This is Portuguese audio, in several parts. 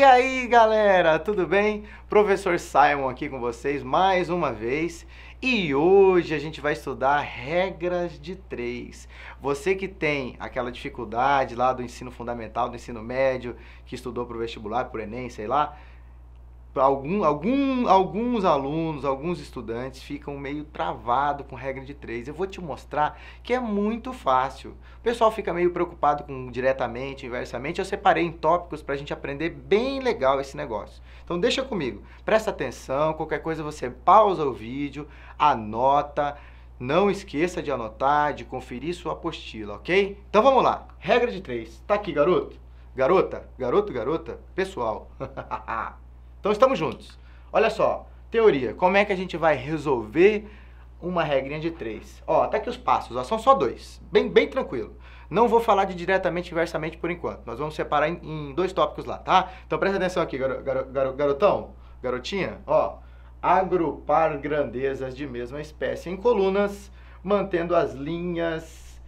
E aí galera, tudo bem? Professor Simon aqui com vocês mais uma vez e hoje a gente vai estudar regras de três. Você que tem aquela dificuldade lá do ensino fundamental, do ensino médio, que estudou para o vestibular, para o Enem, sei lá, algum, algum, alguns alunos, alguns estudantes ficam meio travado com regra de três. Eu vou te mostrar que é muito fácil. O pessoal fica meio preocupado com diretamente, inversamente. Eu separei em tópicos para a gente aprender bem legal esse negócio. Então deixa comigo, presta atenção, qualquer coisa você pausa o vídeo, anota, não esqueça de anotar, de conferir sua apostila, ok? Então vamos lá. Regra de três. Tá aqui, garoto? Garota? Garoto, garota? Pessoal. Então estamos juntos. Olha só, teoria. Como é que a gente vai resolver uma regrinha de três? Ó, tá aqui os passos, ó, são só dois. Bem, bem tranquilo. Não vou falar de diretamente e inversamente por enquanto. Nós vamos separar em, em, dois tópicos lá, tá? Então presta atenção aqui, garo, garo, garotão, garotinha, ó. Agrupar grandezas de mesma espécie em colunas, mantendo as linhas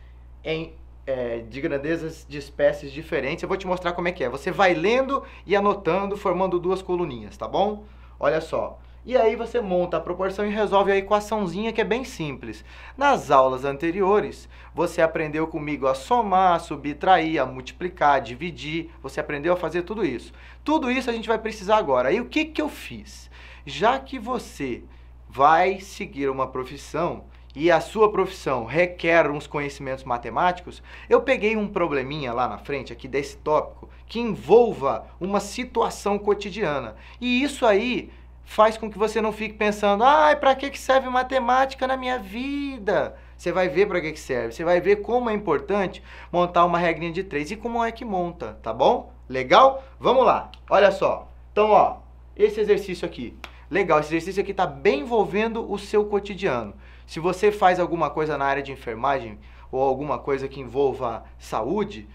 em é, de grandezas de espécies diferentes. Eu vou te mostrar como é que é. Você vai lendo e anotando, formando duas coluninhas, tá bom? Olha só. E aí você monta a proporção e resolve a equaçãozinha que é bem simples. Nas aulas anteriores, você aprendeu comigo a somar, a subtrair, a multiplicar, a dividir, você aprendeu a fazer tudo isso. Tudo isso a gente vai precisar agora. E o que, que eu fiz? Já que você vai seguir uma profissão e a sua profissão requer uns conhecimentos matemáticos, eu peguei um probleminha lá na frente, aqui desse tópico, que envolva uma situação cotidiana. E isso aí faz com que você não fique pensando, ai, ah, para que serve matemática na minha vida? Você vai ver para que serve, você vai ver como é importante montar uma regrinha de três e como é que monta, tá bom? Legal? Vamos lá, olha só. Então, ó, esse exercício aqui, legal, esse exercício aqui está bem envolvendo o seu cotidiano. Se você faz alguma coisa na área de enfermagem ou alguma coisa que envolva saúde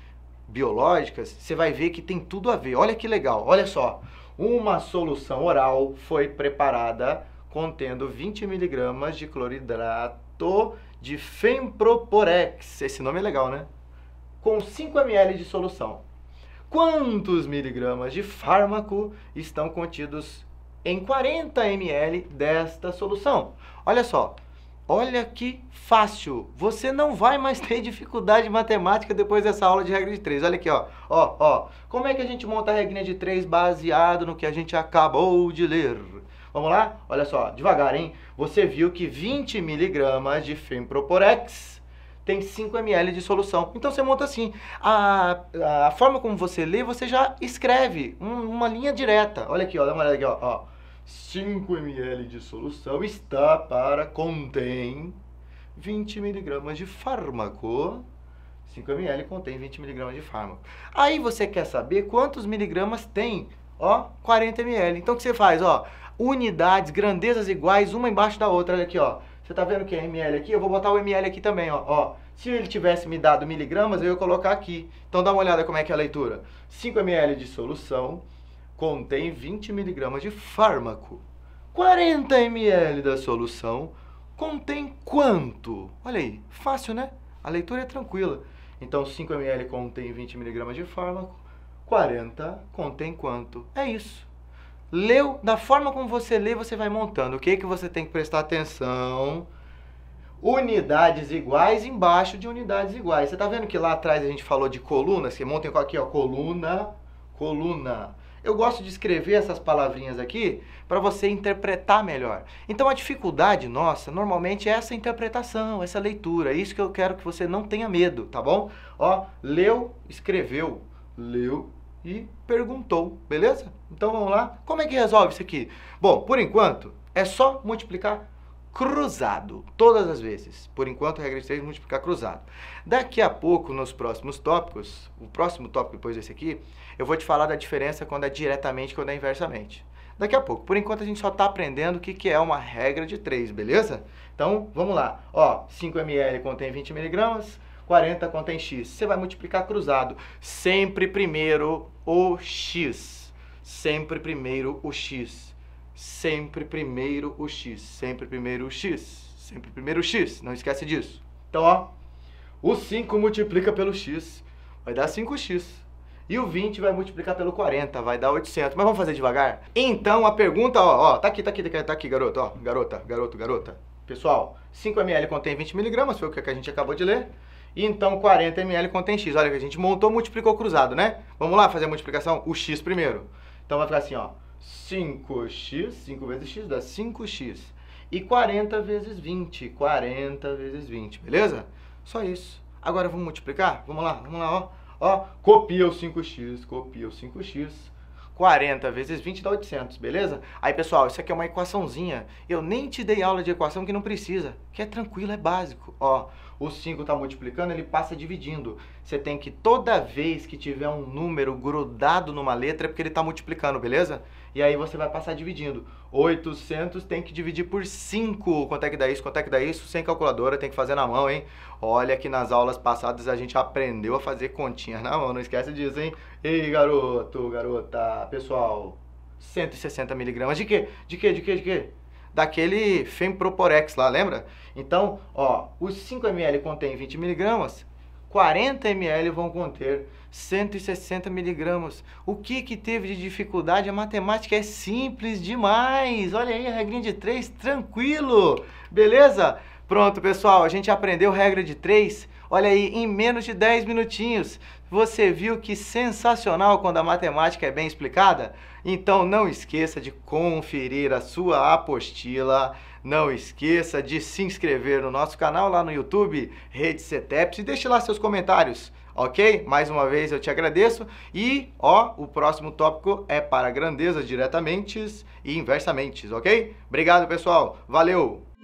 biológicas, você vai ver que tem tudo a ver. Olha que legal, olha só. Uma solução oral foi preparada contendo 20 miligramas de cloridrato de femproporex. Esse nome é legal, né? Com 5 ml de solução. Quantos miligramas de fármaco estão contidos em 40 ml desta solução? Olha só, Olha que fácil. Você não vai mais ter dificuldade de matemática depois dessa aula de regra de 3. Olha aqui, ó. Ó, ó. Como é que a gente monta a regrinha de 3 baseado no que a gente acabou de ler? Vamos lá? Olha só, devagar, hein? Você viu que 20 miligramas de Fenproporex tem 5 ml de solução. Então você monta assim. A, a forma como você lê, você já escreve um, uma linha direta. Olha aqui, ó. Dá uma olhada aqui, ó. ó 5 ml de solução está para, contém 20 mg de fármaco. 5 ml contém 20 mg de fármaco. Aí você quer saber quantos miligramas tem, ó, 40 ml. Então o que você faz, ó? Unidades, grandezas iguais, uma embaixo da outra. Olha aqui, ó. Você tá vendo que é ml aqui? Eu vou botar o ml aqui também, ó. ó. Se ele tivesse me dado miligramas, eu ia colocar aqui. Então dá uma olhada como é que é a leitura. 5 ml de solução, contém 20 miligramas de fármaco. 40 ml da solução contém quanto? Olha aí, fácil, né? A leitura é tranquila. Então, 5 ml contém 20 miligramas de fármaco, 40 contém quanto? É isso. Leu, da forma como você lê, você vai montando. O que, é que você tem que prestar atenção? Unidades iguais embaixo de unidades iguais. Você está vendo que lá atrás a gente falou de colunas? Você montem aqui, ó, coluna, coluna. Eu gosto de escrever essas palavrinhas aqui para você interpretar melhor. Então a dificuldade nossa normalmente é essa interpretação, essa leitura. É isso que eu quero que você não tenha medo, tá bom? Ó, leu, escreveu, leu e perguntou, beleza? Então vamos lá. Como é que resolve isso aqui? Bom, por enquanto é só multiplicar cruzado, todas as vezes. Por enquanto, a regra de três é multiplicar cruzado. Daqui a pouco, nos próximos tópicos, o próximo tópico depois desse aqui, eu vou te falar da diferença quando é diretamente e quando é inversamente. Daqui a pouco. Por enquanto, a gente só está aprendendo o que, que é uma regra de três beleza? Então, vamos lá. Ó, 5 ml contém 20 miligramas, 40 contém x. Você vai multiplicar cruzado. Sempre primeiro o x. Sempre primeiro o x sempre primeiro o x, sempre primeiro o x, sempre primeiro o x, não esquece disso. Então, ó, o 5 multiplica pelo x, vai dar 5x. E o 20 vai multiplicar pelo 40, vai dar 800. Mas vamos fazer devagar? Então, a pergunta, ó, ó tá aqui, tá aqui, tá aqui, tá garoto, ó, garota, garoto, garota. Pessoal, 5 ml contém 20 miligramas, foi o que a gente acabou de ler. E então 40 ml contém x. Olha que a gente montou, multiplicou cruzado, né? Vamos lá fazer a multiplicação? O x primeiro. Então vai ficar assim, ó. 5x, 5 vezes x dá 5x. E 40 vezes 20, 40 vezes 20, beleza? Só isso. Agora vamos multiplicar? Vamos lá, vamos lá, ó. ó copia o 5x, copia o 5x. 40 vezes 20 dá 800, beleza? Aí, pessoal, isso aqui é uma equaçãozinha. Eu nem te dei aula de equação que não precisa, que é tranquilo, é básico. Ó, o 5 está multiplicando, ele passa dividindo. Você tem que, toda vez que tiver um número grudado numa letra, é porque ele está multiplicando, beleza? E aí você vai passar dividindo. 800 tem que dividir por 5. Quanto é que dá isso? Quanto é que dá isso? Sem calculadora, tem que fazer na mão, hein? Olha que nas aulas passadas a gente aprendeu a fazer continhas na mão, não esquece disso, hein? Ei, garoto, garota, pessoal, 160 miligramas de quê? De quê? De quê? De quê? daquele Femproporex lá, lembra? Então, ó, os 5 ml contém 20 miligramas, 40 ml vão conter 160 miligramas. O que que teve de dificuldade? A matemática é simples demais. Olha aí a regrinha de 3, tranquilo. Beleza? Pronto, pessoal, a gente aprendeu regra de 3 Olha aí, em menos de 10 minutinhos, você viu que sensacional quando a matemática é bem explicada? Então não esqueça de conferir a sua apostila, não esqueça de se inscrever no nosso canal lá no YouTube, Rede Ceteps, e deixe lá seus comentários, ok? Mais uma vez eu te agradeço e, ó, o próximo tópico é para grandezas diretamente e inversamente, ok? Obrigado, pessoal. Valeu!